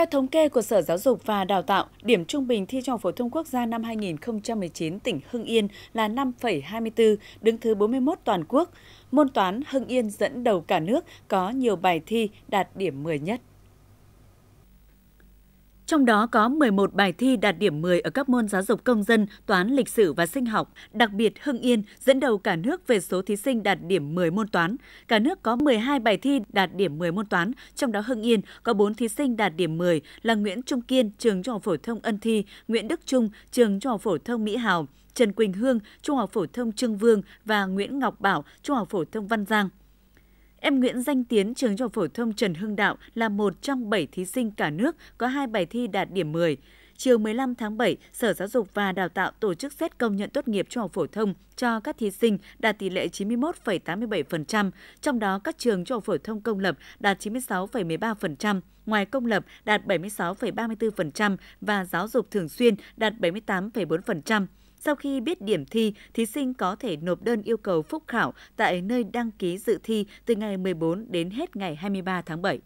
Theo thống kê của Sở Giáo dục và Đào tạo, điểm trung bình thi trung học phổ thông quốc gia năm 2019 tỉnh Hưng Yên là 5,24, đứng thứ 41 toàn quốc. Môn toán Hưng Yên dẫn đầu cả nước có nhiều bài thi đạt điểm 10 nhất trong đó có 11 bài thi đạt điểm 10 ở các môn giáo dục công dân, toán, lịch sử và sinh học. Đặc biệt, Hưng Yên dẫn đầu cả nước về số thí sinh đạt điểm 10 môn toán. Cả nước có 12 bài thi đạt điểm 10 môn toán, trong đó Hưng Yên có 4 thí sinh đạt điểm 10 là Nguyễn Trung Kiên, trường Trung học phổ thông Ân Thi, Nguyễn Đức Trung, trường Trung học phổ thông Mỹ Hào, Trần Quỳnh Hương, Trung học phổ thông Trương Vương và Nguyễn Ngọc Bảo, Trung học phổ thông Văn Giang. Em Nguyễn Danh Tiến, trường trung học phổ thông Trần Hưng Đạo là một trong 7 thí sinh cả nước có hai bài thi đạt điểm 10. Chiều 15 tháng 7, Sở Giáo dục và Đào tạo tổ chức xét công nhận tốt nghiệp trung học phổ thông cho các thí sinh đạt tỷ lệ 91,87%, trong đó các trường trung học phổ thông công lập đạt 96,13%, ngoài công lập đạt 76,34% và giáo dục thường xuyên đạt 78,4%. Sau khi biết điểm thi, thí sinh có thể nộp đơn yêu cầu phúc khảo tại nơi đăng ký dự thi từ ngày 14 đến hết ngày 23 tháng 7.